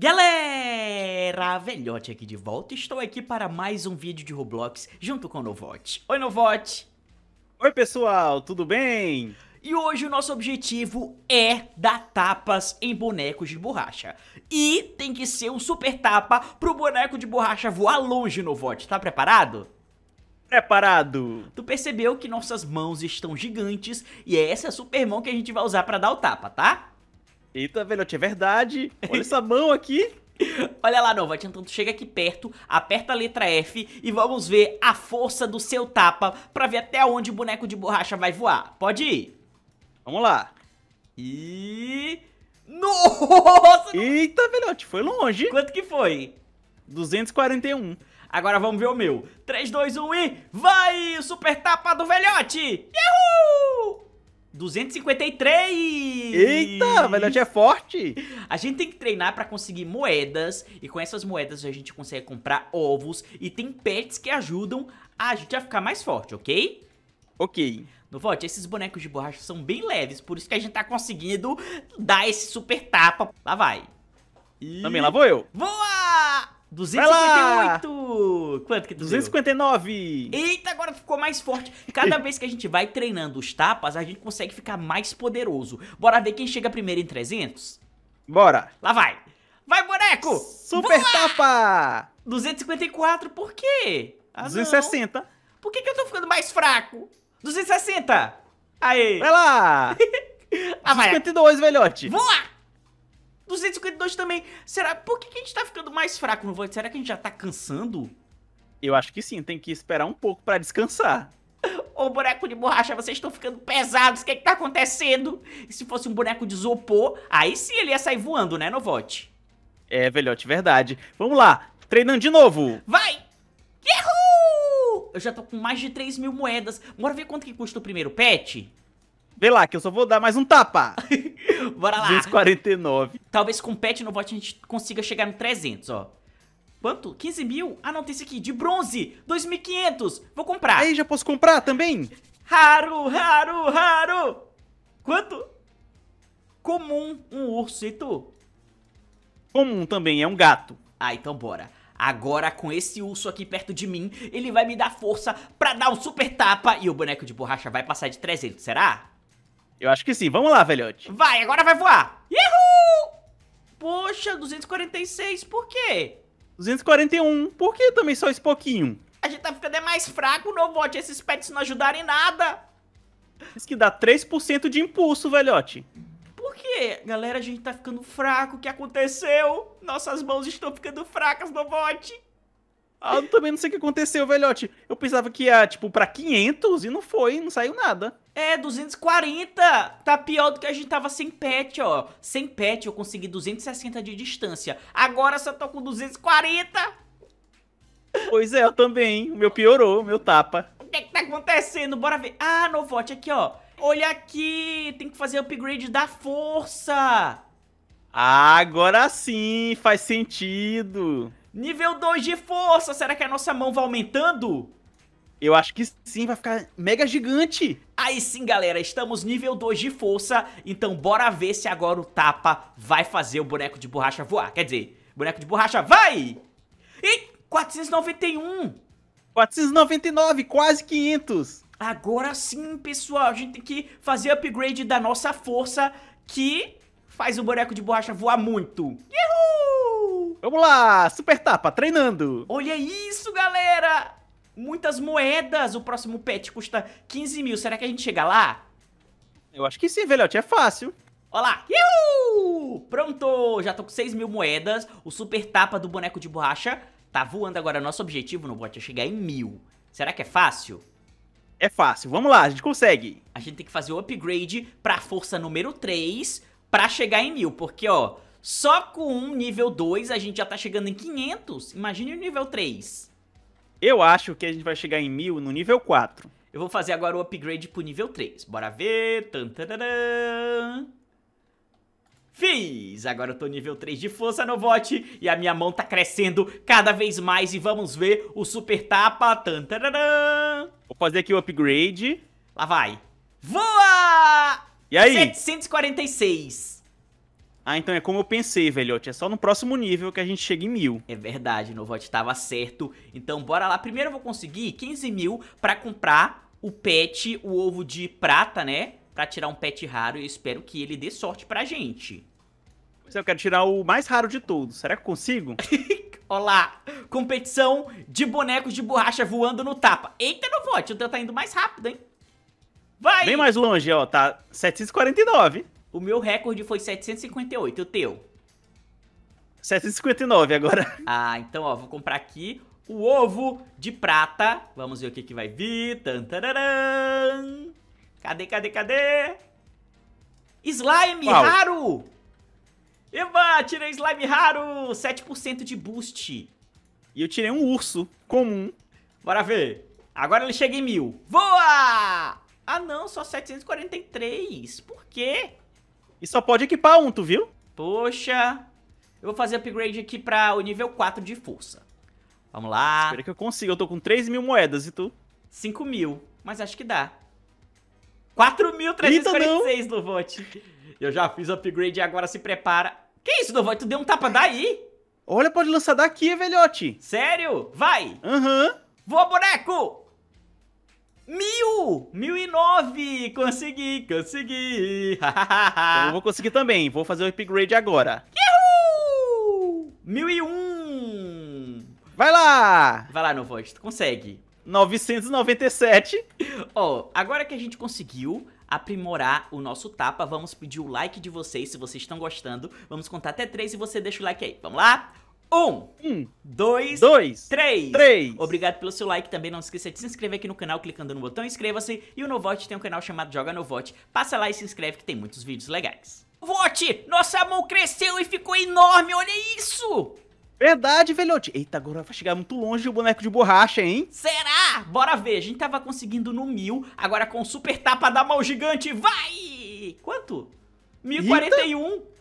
Galera, velhote aqui de volta, estou aqui para mais um vídeo de Roblox junto com o Novote. Oi Novote! Oi pessoal, tudo bem? E hoje o nosso objetivo é dar tapas em bonecos de borracha. E tem que ser um super tapa pro boneco de borracha voar longe, Novote, tá preparado? preparado? Tu percebeu que nossas mãos estão gigantes e é essa super mão que a gente vai usar pra dar o tapa, tá? Eita, velhote, é verdade. Olha essa mão aqui. Olha lá, Nova, tanto chega aqui perto, aperta a letra F e vamos ver a força do seu tapa pra ver até onde o boneco de borracha vai voar. Pode ir. Vamos lá. E... Nossa! Eita, velhote, foi longe. Quanto que foi? 241. Agora vamos ver o meu. 3, 2, 1 e... Vai, super tapa do velhote! Yahoo! 253! Eita, mas é forte! A gente tem que treinar para conseguir moedas, e com essas moedas a gente consegue comprar ovos, e tem pets que ajudam a gente a ficar mais forte, ok? Ok. No vote, esses bonecos de borracha são bem leves, por isso que a gente tá conseguindo dar esse super tapa. Lá vai. E... Também lá vou eu. Voa! 258! Quanto que tu 259! Deu? Eita, agora ficou mais forte. Cada vez que a gente vai treinando os tapas, a gente consegue ficar mais poderoso. Bora ver quem chega primeiro em 300? Bora! Lá vai! Vai, boneco! Super Voa! tapa! 254, por quê? Ah, 260. Não. Por que, que eu tô ficando mais fraco? 260! Aê! Vai lá! 252, ah, velhote! Voa! 252 também. Será? Por que, que a gente tá ficando mais fraco no voto? Será que a gente já tá cansando? Eu acho que sim, tem que esperar um pouco para descansar. Ô boneco de borracha, vocês estão ficando pesados, o que, é que tá acontecendo? E se fosse um boneco de isopor, aí sim ele ia sair voando, né, Novote? É, velhote, verdade. Vamos lá, treinando de novo. Vai! Yahoo! Eu já tô com mais de 3 mil moedas. Bora ver quanto que custa o primeiro pet? Vê lá, que eu só vou dar mais um tapa. Bora lá. 249. Talvez com pet no bot a gente consiga chegar no 300, ó. Quanto? 15 mil? Ah, não, tem esse aqui, de bronze, 2.500. Vou comprar. Aí, já posso comprar também? Raro, raro, raro. Quanto? Comum, um urso, e tu? Comum também, é um gato. Ah, então bora. Agora, com esse urso aqui perto de mim, ele vai me dar força pra dar um super tapa e o boneco de borracha vai passar de 300, será? Eu acho que sim. Vamos lá, velhote. Vai, agora vai voar. Uhul! Poxa, 246, por quê? 241. Por que também só esse pouquinho? A gente tá ficando é mais fraco, Novote. Esses pets não ajudarem nada. Diz que dá 3% de impulso, velhote. Por quê? Galera, a gente tá ficando fraco. O que aconteceu? Nossas mãos estão ficando fracas, Novote. Ah, eu também não sei o que aconteceu, velhote. Eu pensava que ia, tipo, pra 500 e não foi, não saiu nada. É, 240! Tá pior do que a gente tava sem pet, ó. Sem pet eu consegui 260 de distância. Agora só tô com 240! Pois é, eu também. O meu piorou, o meu tapa. O que é que tá acontecendo? Bora ver. Ah, Novote, aqui, ó. Olha aqui, tem que fazer upgrade da força. agora sim, faz sentido. Nível 2 de força! Será que a nossa mão vai aumentando? Eu acho que sim, vai ficar mega gigante. Aí sim, galera, estamos nível 2 de força, então bora ver se agora o tapa vai fazer o boneco de borracha voar. Quer dizer, boneco de borracha vai! E 491! 499, quase 500! Agora sim, pessoal, a gente tem que fazer upgrade da nossa força, que faz o boneco de borracha voar muito. Uhul! Vamos lá, super tapa, treinando. Olha isso, galera! Muitas moedas. O próximo pet custa 15 mil. Será que a gente chega lá? Eu acho que sim, velhote. É fácil. Olha lá. Iu! Pronto! Já tô com 6 mil moedas. O super tapa do boneco de borracha tá voando agora. Nosso objetivo no bot é chegar em mil. Será que é fácil? É fácil. Vamos lá, a gente consegue. A gente tem que fazer o upgrade pra força número 3 pra chegar em mil. Porque, ó, só com um nível 2 a gente já tá chegando em 500. Imagine o nível 3. Eu acho que a gente vai chegar em 1000 no nível 4. Eu vou fazer agora o upgrade pro nível 3. Bora ver. Fiz! Agora eu tô nível 3 de força no bote e a minha mão tá crescendo cada vez mais e vamos ver o super tapa. Vou fazer aqui o upgrade. Lá vai. Voa! E aí? 746. Ah, então é como eu pensei, velhote. É só no próximo nível que a gente chega em mil. É verdade, Novote tava certo. Então bora lá. Primeiro eu vou conseguir 15 mil pra comprar o pet, o ovo de prata, né? Pra tirar um pet raro. Eu espero que ele dê sorte pra gente. Eu quero tirar o mais raro de todos. Será que eu consigo? Olá, competição de bonecos de borracha voando no tapa. Eita, Novote, o teu tá indo mais rápido, hein? Vai! Bem mais longe, ó. Tá 749. O meu recorde foi 758, o teu? 759 agora. Ah, então, ó, vou comprar aqui o ovo de prata. Vamos ver o que, que vai vir. Tantararam. Cadê, cadê, cadê? Slime Uau. raro! Eba, tirei slime raro! 7% de boost. E eu tirei um urso comum. Bora ver. Agora ele chega em mil. Voa! Ah não, só 743. Por quê? E só pode equipar um, tu viu? Poxa. Eu vou fazer upgrade aqui pra o nível 4 de força. Vamos lá. Espera que eu consiga. Eu tô com 3 mil moedas e tu? 5 mil. Mas acho que dá. 4.346, Luvote. Eu já fiz upgrade e agora se prepara. Que isso, Luvote? Tu deu um tapa daí? Olha, pode lançar daqui, velhote. Sério? Vai. Aham. Uhum. Voa, boneco! Mil! Mil e nove! Consegui, consegui! eu vou conseguir também, vou fazer o upgrade agora. Uhul! Mil e um! Vai lá! Vai lá, Novoz, tu consegue. 997. Ó, oh, agora que a gente conseguiu aprimorar o nosso tapa, vamos pedir o like de vocês, se vocês estão gostando. Vamos contar até três e você deixa o like aí. Vamos lá? Um, um, dois, dois três. três. Obrigado pelo seu like também. Não esqueça de se inscrever aqui no canal clicando no botão inscreva-se. E o Novote tem um canal chamado Joga Novote. Passa lá e se inscreve que tem muitos vídeos legais. Vote! Nossa mão cresceu e ficou enorme, olha isso! Verdade, velhote. Eita, agora vai chegar muito longe o boneco de borracha, hein? Será? Bora ver. A gente tava conseguindo no mil, agora com super tapa da mão gigante, vai! Quanto? 1041. Eita.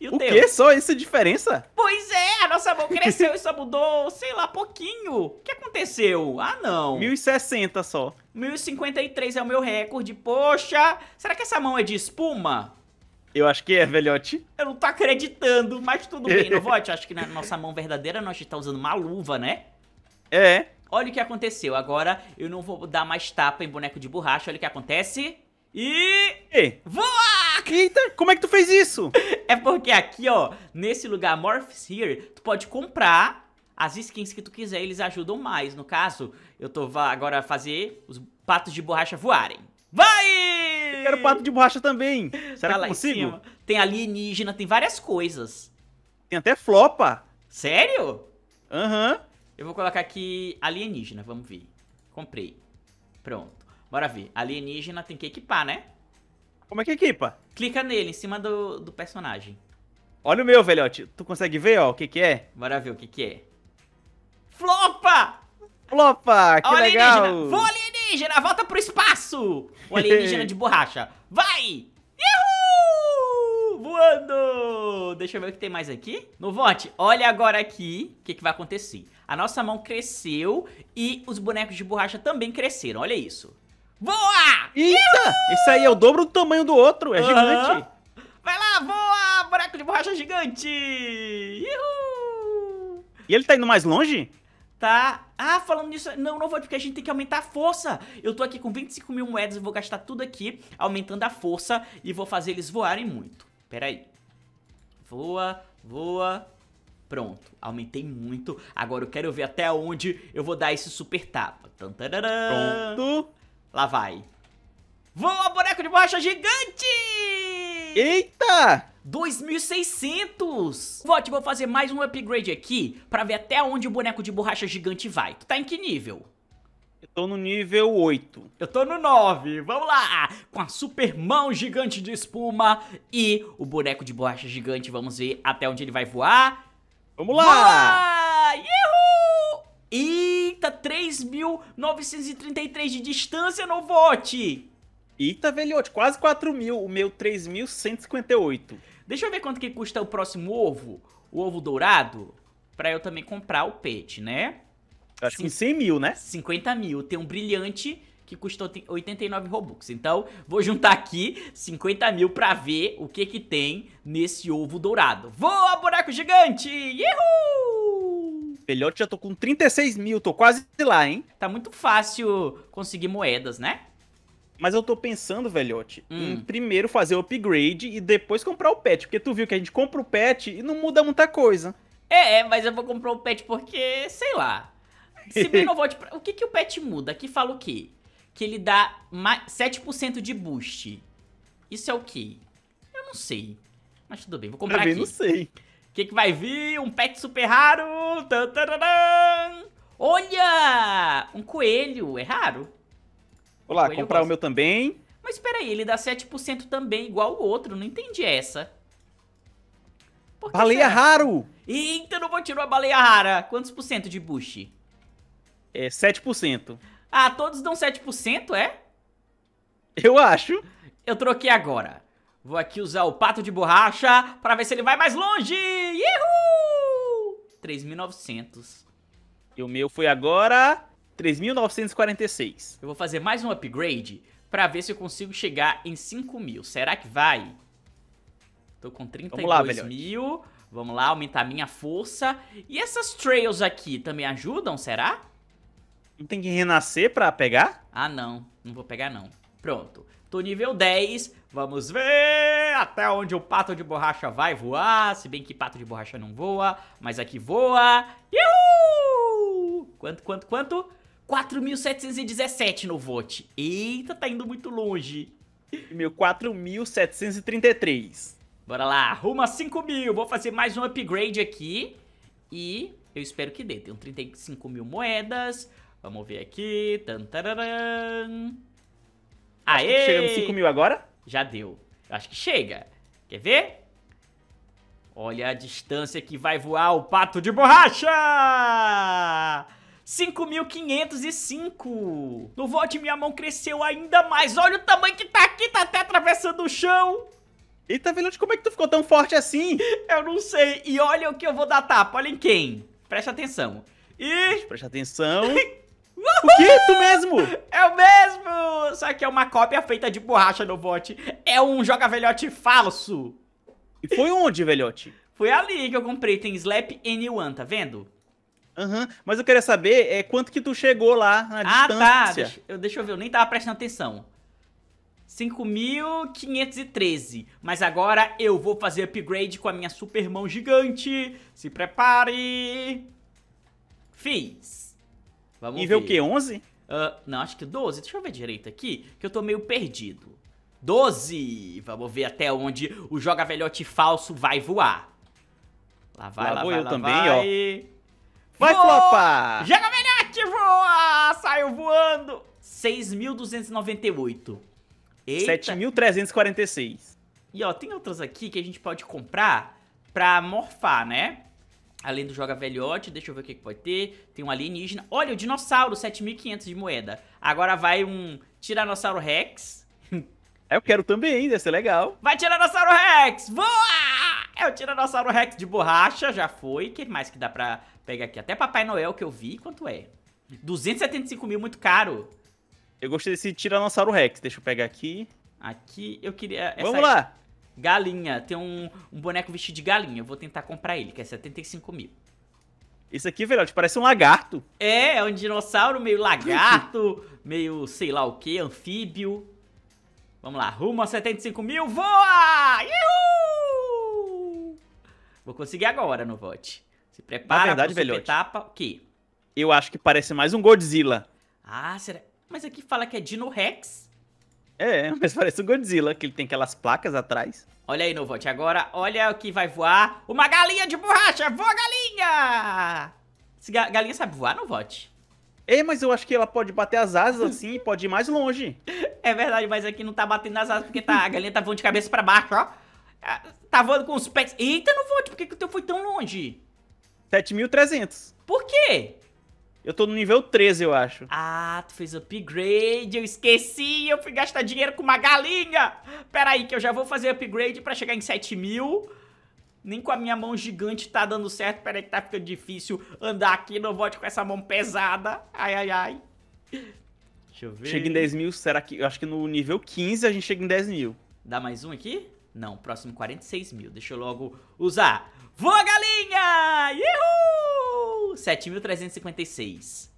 E o, o teu? quê? Só essa diferença? Pois é, a nossa mão cresceu e só mudou, sei lá, pouquinho. O que aconteceu? Ah, não. 1060 só. 1053 é o meu recorde, poxa. Será que essa mão é de espuma? Eu acho que é, velhote. Eu não tô acreditando, mas tudo bem, Novote. Acho que na nossa mão verdadeira nós tá usando uma luva, né? É. Olha o que aconteceu. Agora eu não vou dar mais tapa em boneco de borracha. Olha o que acontece. E... e. Voa! eita, então, como é que tu fez isso? É porque aqui, ó, nesse lugar Morphs Here, tu pode comprar as skins que tu quiser, eles ajudam mais. No caso, eu tô agora fazer os patos de borracha voarem. Vai! Eu quero pato de borracha também. Será tá que consigo? Tem alienígena, tem várias coisas. Tem até flopa. Sério? Aham. Uhum. Eu vou colocar aqui alienígena, vamos ver. Comprei. Pronto. Bora ver. Alienígena tem que equipar, né? Como é que equipa? Clica nele, em cima do, do personagem. Olha o meu, velhote. Tu consegue ver, ó, o que que é? Bora ver o que que é. Flopa! Flopa, que Olha legal! Alienígena. Vou alienígena, volta pro espaço! O alienígena de borracha. Vai! Voando! Deixa eu ver o que tem mais aqui. No olha agora aqui o que, que vai acontecer. A nossa mão cresceu e os bonecos de borracha também cresceram, olha isso. Voa! Eita! Isso aí é o dobro do tamanho do outro, é uhum. gigante. Vai lá, voa! Buraco de borracha gigante! Uhul. E ele tá indo mais longe? Tá. Ah, falando nisso, não, não vou, porque a gente tem que aumentar a força. Eu tô aqui com 25 mil moedas, e vou gastar tudo aqui, aumentando a força, e vou fazer eles voarem muito. Pera aí. Voa, voa, Pronto, aumentei muito. Agora eu quero ver até onde eu vou dar esse super tapa. Tantararã. Pronto. Lá vai. Voa, boneco de borracha gigante! Eita! 2600! Vote, vou fazer mais um upgrade aqui pra ver até onde o boneco de borracha gigante vai. Tu tá em que nível? Eu tô no nível 8. Eu tô no 9. Vamos lá! Com a super mão gigante de espuma e o boneco de borracha gigante. Vamos ver até onde ele vai voar. Vamos lá! Voa! Uhul! Eita, 3.933 de distância, Novote! Eita, velhote, quase 4.000, mil, o meu 3.158. Deixa eu ver quanto que custa o próximo ovo, o ovo dourado, pra eu também comprar o pet, né? Acho Cin que 100 mil, né? 50 mil, tem um brilhante que custou 89 Robux. Então, vou juntar aqui 50 mil pra ver o que que tem nesse ovo dourado. Voa, buraco gigante! Uhul! Velhote já tô com 36 mil, tô quase lá, hein? Tá muito fácil conseguir moedas, né? Mas eu tô pensando, velhote, hum. em primeiro fazer o upgrade e depois comprar o pet. Porque tu viu que a gente compra o pet e não muda muita coisa. É, é mas eu vou comprar o pet porque, sei lá. Se bem não volte. pra... O que, que o pet muda? Aqui fala o quê? Que ele dá 7% de boost. Isso é o quê? Eu não sei. Mas tudo bem, vou comprar Também aqui. não sei. O que, que vai vir? Um pet super raro! Olha! Um coelho, é raro. Olá, coelho comprar o meu também. Mas espera aí, ele dá 7% também, igual o outro, não entendi essa. Por baleia será? raro! Eita, não vou tirar a baleia rara. Quantos por cento de bush? É 7%. Ah, todos dão 7%, é? Eu acho. Eu troquei agora. Vou aqui usar o pato de borracha para ver se ele vai mais longe. Uhul! 3.900. E o meu foi agora 3.946. Eu vou fazer mais um upgrade para ver se eu consigo chegar em 5.000. Será que vai? Tô com 32 Vamos mil. Vamos lá, aumentar minha força. E essas trails aqui também ajudam, será? Não tem que renascer pra pegar? Ah, não. Não vou pegar, não. Pronto, tô nível 10, vamos ver até onde o pato de borracha vai voar, se bem que pato de borracha não voa, mas aqui voa. Iuhu! Quanto, quanto, quanto? 4.717 no vote. Eita, tá indo muito longe. Meu, 4.733. Bora lá, arruma a 5 mil. Vou fazer mais um upgrade aqui. E eu espero que dê. Tenho 35 mil moedas. Vamos ver aqui. Tantaram. Aê! chegamos 5 mil agora? Já deu. Acho que chega. Quer ver? Olha a distância que vai voar o pato de borracha! 5.505! No vote minha mão cresceu ainda mais. Olha o tamanho que tá aqui, tá até atravessando o chão. Eita, Velute, como é que tu ficou tão forte assim? Eu não sei. E olha o que eu vou dar tapa. Olha em quem. Presta atenção. E... atenção. O quê? Tu mesmo? É o mesmo! Só que é uma cópia feita de borracha no bote. É um joga velhote falso. E foi onde, velhote? Foi ali que eu comprei. Tem Slap N1, tá vendo? Aham, uhum. mas eu queria saber é, quanto que tu chegou lá na ah, tá. distância. Ah, tá. Deixa eu, deixa eu ver, eu nem tava prestando atenção. 5.513. Mas agora eu vou fazer upgrade com a minha super mão gigante. Se prepare. Fiz. Vamos Nível ver. o quê? 11? Uh, ah, não, acho que 12. Deixa eu ver direito aqui, que eu tô meio perdido. 12! Vamos ver até onde o joga velhote falso vai voar. Lá vai, lá, lá vou vai, eu lá também, vai. ó. Vai Voou! Joga velhote, voa! Saiu voando! 6.298. 7.346. E ó, tem outras aqui que a gente pode comprar pra morfar, né? Além do joga velhote, deixa eu ver o que, que pode ter. Tem um alienígena. Olha, o dinossauro, 7.500 de moeda. Agora vai um Tiranossauro Rex. É, eu quero também, deve ser legal. Vai, Tiranossauro Rex! Voa! É o Tiranossauro Rex de borracha, já foi. O que mais que dá pra pegar aqui? Até Papai Noel que eu vi, quanto é? 275 mil, muito caro. Eu gostei desse Tiranossauro Rex, deixa eu pegar aqui. Aqui, eu queria... Vamos lá! Galinha. Tem um, um boneco vestido de galinha. Eu vou tentar comprar ele, que é 75 mil. Isso aqui, velhote, parece um lagarto. É, é um dinossauro meio lagarto, meio sei lá o que, anfíbio. Vamos lá, rumo a 75 mil, voa! Uhul! Vou conseguir agora no vote. Se prepara Na verdade, velhote, etapa. O quê? Eu acho que parece mais um Godzilla. Ah, será? Mas aqui fala que é Dino Rex. É, mas parece o Godzilla, que ele tem aquelas placas atrás. Olha aí, Novote, agora olha o que vai voar. Uma galinha de borracha! Voa, galinha! Esse ga galinha sabe voar, Novote? É, mas eu acho que ela pode bater as asas assim e pode ir mais longe. É verdade, mas aqui não tá batendo as asas porque tá, a galinha tá voando de cabeça pra baixo, ó. Ah, tá voando com os pés. Eita, Novote, por que, que o teu foi tão longe? 7.300. Por quê? Eu tô no nível 13, eu acho. Ah, tu fez upgrade, eu esqueci, eu fui gastar dinheiro com uma galinha. Pera aí, que eu já vou fazer upgrade pra chegar em 7 mil. Nem com a minha mão gigante tá dando certo, pera aí que tá ficando difícil andar aqui no vote com essa mão pesada. Ai, ai, ai. Deixa eu ver. Chega em 10 mil, será que... Eu acho que no nível 15 a gente chega em 10 mil. Dá mais um aqui? Não, próximo 46 mil. Deixa eu logo usar. Voa, galinha! Uhul! 7.356.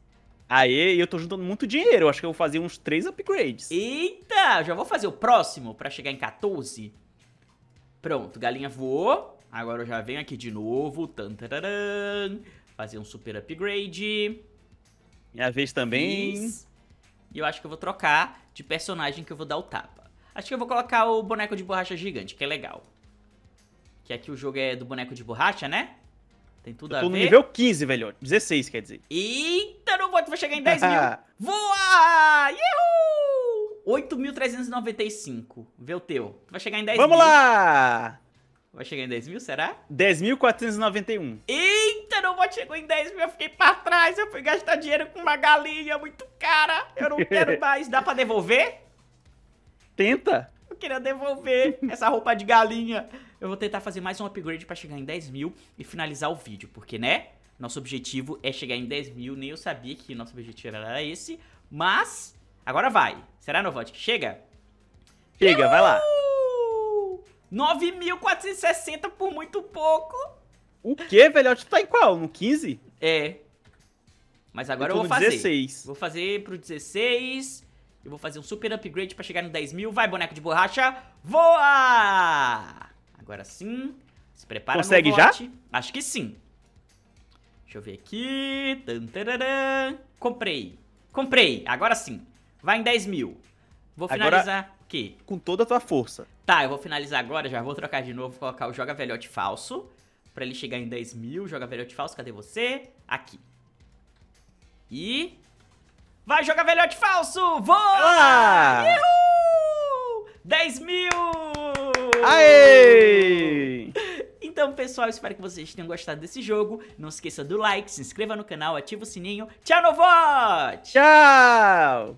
Aê, Aí eu tô juntando muito dinheiro, acho que eu vou fazer uns 3 upgrades. Eita, já vou fazer o próximo pra chegar em 14. Pronto, galinha voou. Agora eu já venho aqui de novo. Tantararam. Fazer um super upgrade. Minha vez também. Fiz. E eu acho que eu vou trocar de personagem que eu vou dar o tapa. Acho que eu vou colocar o boneco de borracha gigante, que é legal. Que aqui o jogo é do boneco de borracha, né? Tem tudo eu tô a ver. no nível 15, velho. 16, quer dizer. Eita, não vou, vou chegar em 10 mil. Voa! Yuhu! 8.395. Vê o teu. Tu vai chegar em 10 Vamos mil. Vamos lá! Vai chegar em 10 mil, será? 10.491. Eita, não vou chegou em 10 mil, eu fiquei pra trás. Eu fui gastar dinheiro com uma galinha muito cara. Eu não quero mais. Dá pra devolver? Tenta. Eu queria devolver essa roupa de galinha. Eu vou tentar fazer mais um upgrade pra chegar em 10 mil e finalizar o vídeo, porque, né? Nosso objetivo é chegar em 10 mil, nem eu sabia que nosso objetivo era esse, mas agora vai. Será, Novot, que chega? Chega, vai lá. 9.460 por muito pouco. O quê, velhote? Tu tá em qual? No 15? É. Mas agora eu, eu vou fazer. 16. Vou fazer pro 16. Eu vou fazer um super upgrade pra chegar no 10 mil. Vai, boneco de borracha. Voa! Agora sim. Se prepara Consegue já? Acho que sim. Deixa eu ver aqui. Comprei. Comprei. Agora sim. Vai em 10 mil. Vou finalizar agora, aqui. Com toda a tua força. Tá, eu vou finalizar agora. Já vou trocar de novo. Colocar o Joga Velhote Falso. Pra ele chegar em 10 mil. Joga Velhote Falso. Cadê você? Aqui. E... Vai, Joga Velhote Falso! Voa! Ah! 10 mil! Aê! Então, pessoal, espero que vocês tenham gostado desse jogo. Não esqueça do like, se inscreva no canal, ativa o sininho. Tchau, Novot! Tchau!